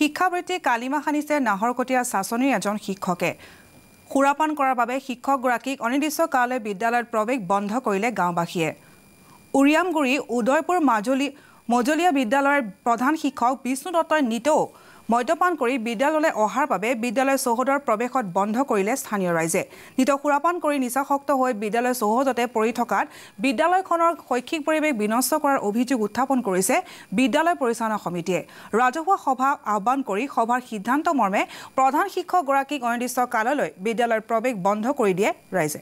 শিক্ষাবৃত্তি কালিমা সানিছে নাহৰকটীয়া চাঁচনিৰ এজন শিক্ষকে সুৰাপান কৰাৰ বাবে শিক্ষকগৰাকীক অনিৰ্দিষ্ট কাললৈ বিদ্যালয়ত প্ৰৱেশ বন্ধ কৰিলে গাঁওবাসীয়ে উৰিয়ামগুৰি উদয়পুৰ মাজুলী মজলীয়া বিদ্যালয়ৰ প্ৰধান শিক্ষক বিষ্ণু দত্তই নিতৌ মদ্যপান কৰি বিদ্যালয়লৈ অহাৰ বাবে বিদ্যালয় চৌহদৰ প্ৰৱেশত বন্ধ কৰিলে স্থানীয় ৰাইজে নিত সুৰাপান কৰি নিচাসক্ত হৈ বিদ্যালয় চৌহদতে পৰি থকাত বিদ্যালয়খনৰ শৈক্ষিক পৰিৱেশ বিনষ্ট কৰাৰ অভিযোগ উত্থাপন কৰিছে বিদ্যালয় পৰিচালনা সমিতিয়ে ৰাজহুৱা সভা আহ্বান কৰি সভাৰ সিদ্ধান্ত মৰ্মে প্ৰধান শিক্ষকগৰাকীক অনিৰ্দিষ্ট কাললৈ বিদ্যালয়ৰ প্ৰৱেশ বন্ধ কৰি দিয়ে ৰাইজে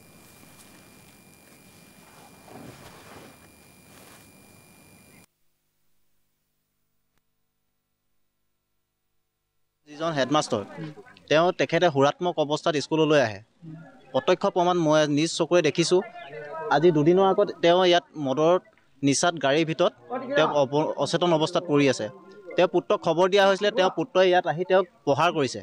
যিজন হেডমাষ্টৰ তেওঁ তেখেতে সুৰাত্মক অৱস্থাত স্কুললৈ আহে প্ৰত্যক্ষ প্ৰমাণ মই নিজ চকুৰে দেখিছোঁ আজি দুদিনৰ আগত তেওঁ ইয়াত মদৰ নিচাত গাড়ীৰ ভিতৰত তেওঁক অচেতন অৱস্থাত পৰি আছে তেওঁৰ পুত্ৰক খবৰ দিয়া হৈছিলে তেওঁৰ পুত্ৰই ইয়াত আহি তেওঁক প্ৰহাৰ কৰিছে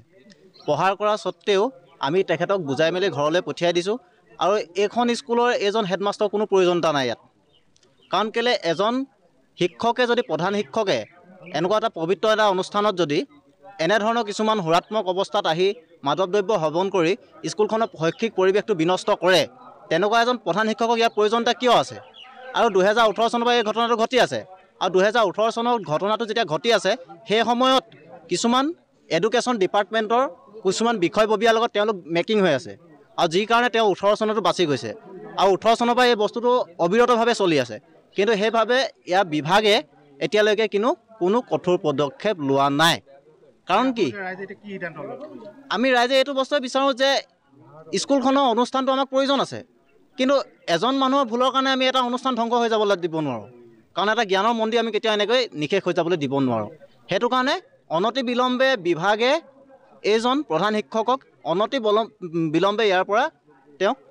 প্ৰহাৰ কৰা স্বত্বেও আমি তেখেতক বুজাই মেলি ঘৰলৈ পঠিয়াই দিছোঁ আৰু এইখন স্কুলৰ এজন হেডমাষ্টৰ কোনো প্ৰয়োজনীয়তা নাই ইয়াত কাৰণ কেলৈ এজন শিক্ষকে যদি প্ৰধান শিক্ষকে এনেকুৱা এটা পবিত্ৰ এটা অনুষ্ঠানত যদি এনেধৰণৰ কিছুমান হোৰাত্মক অৱস্থাত আহি মাদক দ্ৰব্য সেৱন কৰি স্কুলখনৰ শৈক্ষিক পৰিৱেশটো বিনষ্ট কৰে তেনেকুৱা এজন প্ৰধান শিক্ষকক ইয়াৰ প্ৰয়োজনীয়তা কিয় আছে আৰু দুহেজাৰ ওঠৰ চনৰ পৰা এই ঘটনাটো ঘটি আছে আৰু দুহেজাৰ ওঠৰ চনৰ ঘটনাটো যেতিয়া ঘটি আছে সেই সময়ত কিছুমান এডুকেশ্যন ডিপাৰ্টমেণ্টৰ কিছুমান বিষয়ববীয়াৰ লগত তেওঁলোক মেকিং হৈ আছে আৰু যি কাৰণে তেওঁ ওঠৰ চনতো বাচি গৈছে আৰু ওঠৰ চনৰ পৰা এই বস্তুটো অবিৰতভাৱে চলি আছে কিন্তু সেইভাৱে ইয়াৰ বিভাগে এতিয়ালৈকে কিন্তু কোনো কঠোৰ পদক্ষেপ লোৱা নাই কাৰণ কি আমি ৰাইজে এইটো বস্তুৱে বিচাৰোঁ যে স্কুলখনৰ অনুষ্ঠানটো আমাক প্ৰয়োজন আছে কিন্তু এজন মানুহৰ ভুলৰ কাৰণে আমি এটা অনুষ্ঠান ধ্বংস হৈ যাবলৈ দিব নোৱাৰোঁ কাৰণ এটা জ্ঞানৰ মন্দিৰ আমি কেতিয়াও এনেকৈ নিশেষ হৈ যাবলৈ দিব নোৱাৰোঁ সেইটো কাৰণে অনতি বিলম্বে বিভাগে এইজন প্ৰধান শিক্ষকক অনতি বিলম্বে ইয়াৰ পৰা তেওঁক